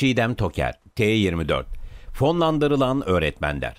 Çiğdem Toker, T24. Fonlandırılan öğretmenler.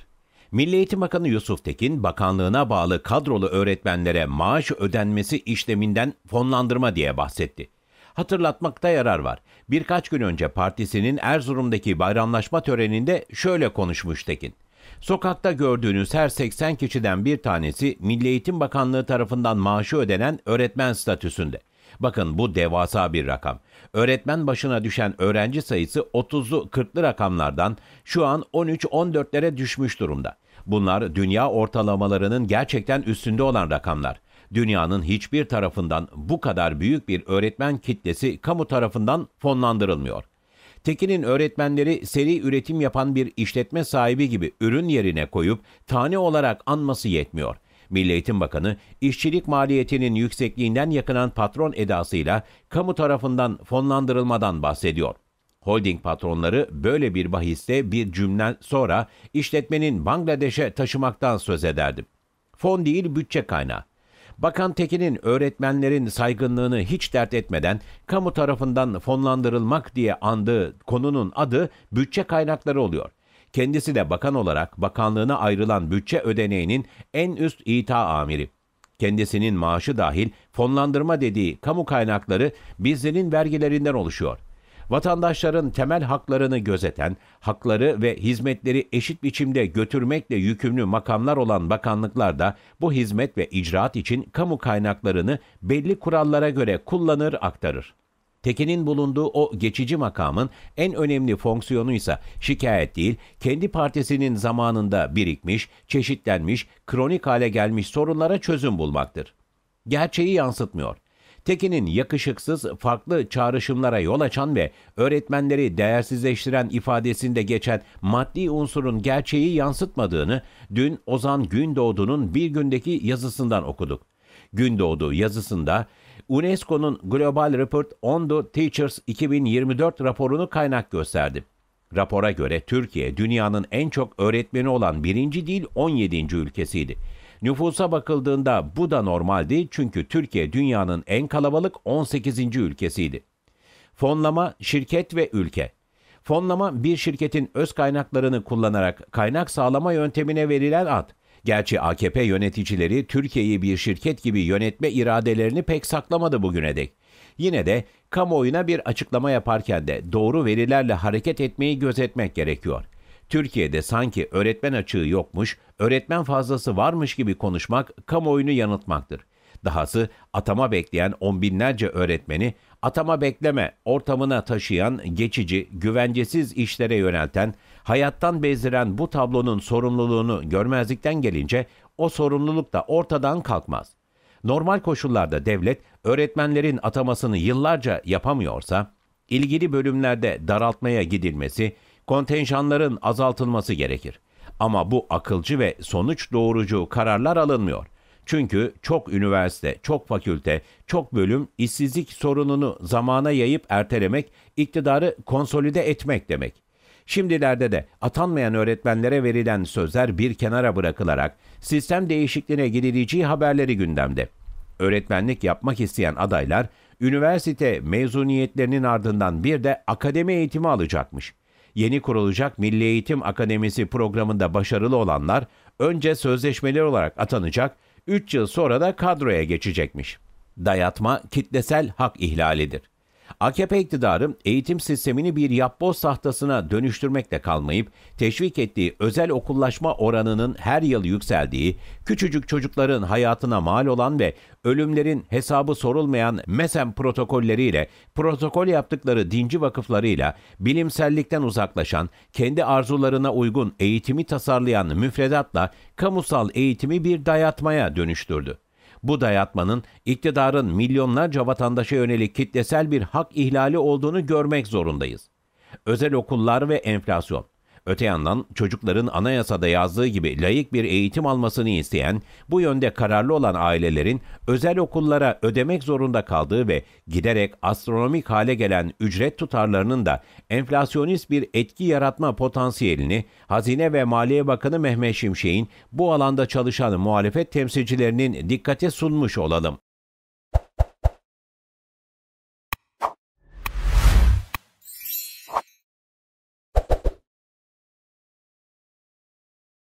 Milli Eğitim Bakanı Yusuf Tekin, bakanlığına bağlı kadrolu öğretmenlere maaş ödenmesi işleminden fonlandırma diye bahsetti. Hatırlatmakta yarar var. Birkaç gün önce partisinin Erzurum'daki bayramlaşma töreninde şöyle konuşmuş Tekin. Sokakta gördüğünüz her 80 kişiden bir tanesi Milli Eğitim Bakanlığı tarafından maaşı ödenen öğretmen statüsünde. Bakın bu devasa bir rakam. Öğretmen başına düşen öğrenci sayısı 30'lu 40'lı rakamlardan şu an 13-14'lere düşmüş durumda. Bunlar dünya ortalamalarının gerçekten üstünde olan rakamlar. Dünyanın hiçbir tarafından bu kadar büyük bir öğretmen kitlesi kamu tarafından fonlandırılmıyor. Tekin'in öğretmenleri seri üretim yapan bir işletme sahibi gibi ürün yerine koyup tane olarak anması yetmiyor.'' Milli Eğitim Bakanı, işçilik maliyetinin yüksekliğinden yakınan patron edasıyla kamu tarafından fonlandırılmadan bahsediyor. Holding patronları böyle bir bahiste bir cümle sonra işletmenin Bangladeş'e taşımaktan söz ederdi. Fon değil bütçe kaynağı. Bakan Tekin'in öğretmenlerin saygınlığını hiç dert etmeden kamu tarafından fonlandırılmak diye andığı konunun adı bütçe kaynakları oluyor. Kendisi de bakan olarak bakanlığına ayrılan bütçe ödeneğinin en üst ita amiri. Kendisinin maaşı dahil fonlandırma dediği kamu kaynakları bizlerin vergilerinden oluşuyor. Vatandaşların temel haklarını gözeten, hakları ve hizmetleri eşit biçimde götürmekle yükümlü makamlar olan bakanlıklar da bu hizmet ve icraat için kamu kaynaklarını belli kurallara göre kullanır aktarır. Tekin'in bulunduğu o geçici makamın en önemli fonksiyonu ise şikayet değil, kendi partisinin zamanında birikmiş, çeşitlenmiş, kronik hale gelmiş sorunlara çözüm bulmaktır. Gerçeği yansıtmıyor. Tekin'in yakışıksız, farklı çağrışımlara yol açan ve öğretmenleri değersizleştiren ifadesinde geçen maddi unsurun gerçeği yansıtmadığını dün Ozan Gündoğdu'nun bir gündeki yazısından okuduk. Gündoğdu yazısında UNESCO'nun Global Report on the Teachers 2024 raporunu kaynak gösterdi. Rapora göre Türkiye dünyanın en çok öğretmeni olan birinci değil 17. ülkesiydi. Nüfusa bakıldığında bu da normaldi çünkü Türkiye dünyanın en kalabalık 18. ülkesiydi. Fonlama şirket ve ülke. Fonlama bir şirketin öz kaynaklarını kullanarak kaynak sağlama yöntemine verilen ad. Gerçi AKP yöneticileri Türkiye'yi bir şirket gibi yönetme iradelerini pek saklamadı bugüne dek. Yine de kamuoyuna bir açıklama yaparken de doğru verilerle hareket etmeyi gözetmek gerekiyor. Türkiye'de sanki öğretmen açığı yokmuş, öğretmen fazlası varmış gibi konuşmak kamuoyunu yanıltmaktır. Dahası atama bekleyen on binlerce öğretmeni atama bekleme ortamına taşıyan, geçici, güvencesiz işlere yönelten, Hayattan bezdiren bu tablonun sorumluluğunu görmezlikten gelince o sorumluluk da ortadan kalkmaz. Normal koşullarda devlet öğretmenlerin atamasını yıllarca yapamıyorsa ilgili bölümlerde daraltmaya gidilmesi, kontenjanların azaltılması gerekir. Ama bu akılcı ve sonuç doğurucu kararlar alınmıyor. Çünkü çok üniversite, çok fakülte, çok bölüm işsizlik sorununu zamana yayıp ertelemek, iktidarı konsolide etmek demek. Şimdilerde de atanmayan öğretmenlere verilen sözler bir kenara bırakılarak sistem değişikliğine gidileceği haberleri gündemde. Öğretmenlik yapmak isteyen adaylar üniversite mezuniyetlerinin ardından bir de akademi eğitimi alacakmış. Yeni kurulacak Milli Eğitim Akademisi programında başarılı olanlar önce sözleşmeler olarak atanacak, 3 yıl sonra da kadroya geçecekmiş. Dayatma kitlesel hak ihlalidir. AKP iktidarı eğitim sistemini bir yapboz sahtasına dönüştürmekle kalmayıp teşvik ettiği özel okullaşma oranının her yıl yükseldiği, küçücük çocukların hayatına mal olan ve ölümlerin hesabı sorulmayan MESEM protokolleriyle, protokol yaptıkları dinci vakıflarıyla bilimsellikten uzaklaşan, kendi arzularına uygun eğitimi tasarlayan müfredatla kamusal eğitimi bir dayatmaya dönüştürdü. Bu dayatmanın iktidarın milyonlarca vatandaşa yönelik kitlesel bir hak ihlali olduğunu görmek zorundayız. Özel okullar ve enflasyon. Öte yandan çocukların anayasada yazdığı gibi layık bir eğitim almasını isteyen, bu yönde kararlı olan ailelerin özel okullara ödemek zorunda kaldığı ve giderek astronomik hale gelen ücret tutarlarının da enflasyonist bir etki yaratma potansiyelini Hazine ve Maliye Bakanı Mehmet Şimşek'in bu alanda çalışan muhalefet temsilcilerinin dikkate sunmuş olalım.